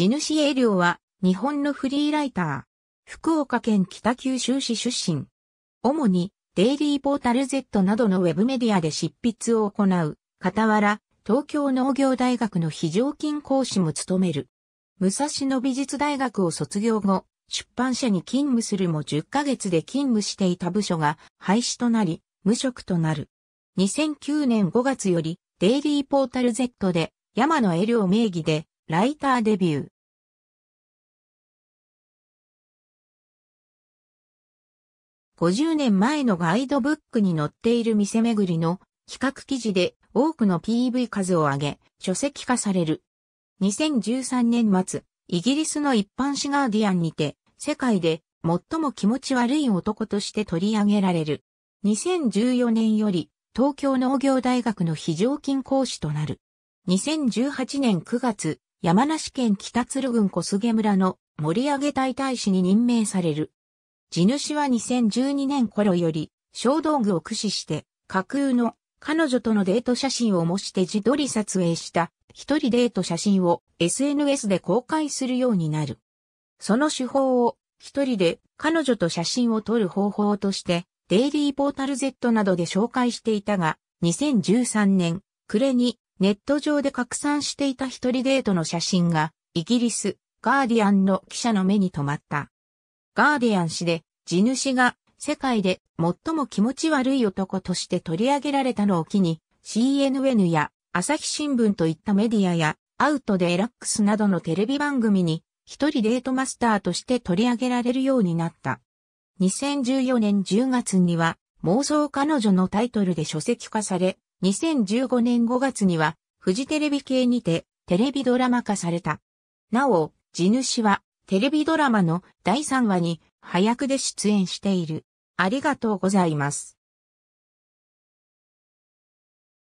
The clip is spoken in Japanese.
地主営業は日本のフリーライター。福岡県北九州市出身。主にデイリーポータル Z などのウェブメディアで執筆を行う。傍ら、東京農業大学の非常勤講師も務める。武蔵野美術大学を卒業後、出版社に勤務するも10ヶ月で勤務していた部署が廃止となり、無職となる。2009年5月より、デイリーポータル Z で、山野リオ名義で、ライターデビュー。50年前のガイドブックに載っている店巡りの企画記事で多くの PV 数を上げ、書籍化される。2013年末、イギリスの一般紙ガーディアンにて、世界で最も気持ち悪い男として取り上げられる。2014年より東京農業大学の非常勤講師となる。2018年9月、山梨県北鶴郡小菅村の盛り上げ隊大使に任命される。地主は2012年頃より、小道具を駆使して、架空の彼女とのデート写真を模して自撮り撮影した一人デート写真を SNS で公開するようになる。その手法を一人で彼女と写真を撮る方法として、デイリーポータル Z などで紹介していたが、2013年、暮れにネット上で拡散していた一人デートの写真が、イギリス、ガーディアンの記者の目に留まった。ガーディアン氏で、地主が世界で最も気持ち悪い男として取り上げられたのを機に、CNN や朝日新聞といったメディアや、アウトでエラックスなどのテレビ番組に、一人デートマスターとして取り上げられるようになった。2014年10月には、妄想彼女のタイトルで書籍化され、2015年5月には、フジテレビ系にて、テレビドラマ化された。なお、地主は、テレビドラマの第3話に、早くで出演している。ありがとうございます。